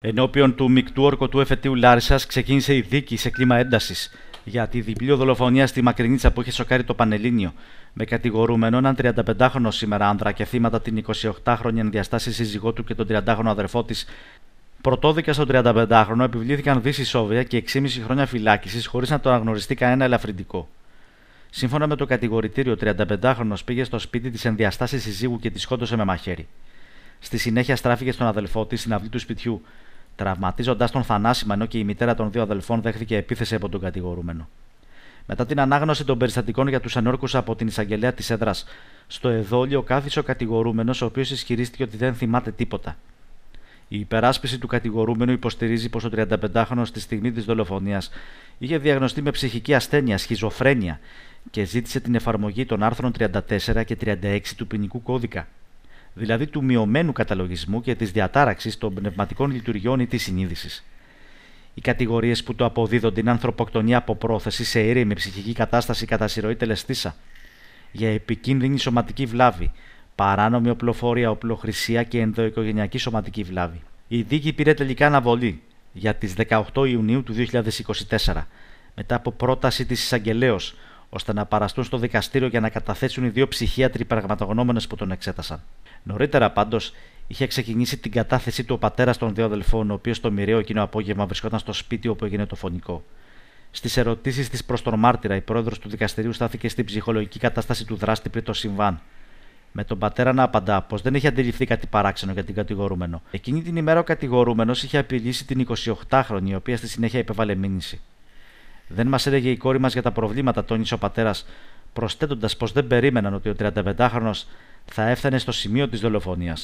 Ενώπιον του μεικτού του εφετείου Λάρισας ξεκίνησε η δίκη σε κλίμα έντασης για τη διπλή δολοφονία στη Μακρινίτσα που είχε σοκάρει το Πανελίνιο, με κατηγορούμενο έναν 35χρονο σήμερα άνδρα και θύματα την 28χρονη ενδιαστάση σύζυγό του και τον 30χρονο αδερφό της. Πρωτόδικα στον 35χρονο επιβλήθηκαν δύση σόβια και 6,5 χρόνια φυλάκισης χωρίς να τον αναγνωριστεί κανένα ελαφρυντικό. Σύμφωνα με το κατηγορητήριο, 35χρονο πήγε στο σπίτι της ενδιαστάση συζύγου και τη σκότωσε με μαχαίρι. Στη συνέχεια στράφηκε στον αδελφό της στην αυλή του σπιτιού, Τραυματίζοντας τον θανάσιμα, ενώ και η μητέρα των δύο αδελφών δέχθηκε επίθεση από τον κατηγορούμενο. Μετά την ανάγνωση των περιστατικών για τους ανόρκους από την εισαγγελέα της έδρας, στο εδόλιο κάθισε ο κατηγορούμενος, ο οποίος ισχυρίστηκε ότι δεν θυμάται τίποτα. Η υπεράσπιση του κατηγορούμενου υποστηρίζει πως ο 35χρονο στη στιγμή της δολοφονίας είχε διαγνωστεί με ψυχική ασθένεια, σχιζοφρένεια και ζήτησε την εφαρμογή των άρθρων 34 και 36 του ποινικού κώδικα δηλαδή του μειωμένου καταλογισμού και της διατάραξης των πνευματικών λειτουργιών ή της συνείδησης. Οι κατηγορίες που το αποδίδουν την ανθρωποκτονία από πρόθεση σε ήρεμη ψυχική κατάσταση κατά συρροή τελεστήσα, για επικίνδυνη σωματική βλάβη, παράνομη οπλοφορία, οπλοχρησία και ενδοοικογενειακή σωματική βλάβη. Η δίκη πήρε τελικά αναβολή για τις 18 Ιουνίου του 2024, μετά από πρόταση της εισαγγελέως, ώστε να παραστούν στο δικαστήριο για να καταθέσουν οι δύο ψυχίατροι πραγματογνώμονες που τον εξέτασαν. Νωρίτερα πάντως είχε ξεκινήσει την κατάθεσή του ο πατέρας των δύο αδελφών, ο οποίος το μοιραίο εκείνο απόγευμα βρισκόταν στο σπίτι όπου έγινε το φωνικό. Στις ερωτήσεις της προς τον μάρτυρα, η πρόεδρος του δικαστηρίου στάθηκε στην ψυχολογική κατάσταση του δράστη πριν το συμβάν. Με τον πατέρα να απαντά πως δεν είχε αντιληφθεί κάτι παράξενο για την κατηγορούμενο. Εκείνη την ημέρα ο κατηγορούμενος είχε απειλήσει την 28χρονη, η οποία στη συνέχεια υπέβαλε μήνυση. Δεν μας έλεγε η κόρη μας για τα προβλήματα, τόνισε ο πατέρας, προσθέτοντας πως δεν περίμεναν ότι ο 35χρονο θα έφτανε στο σημείο της δολοφονίας.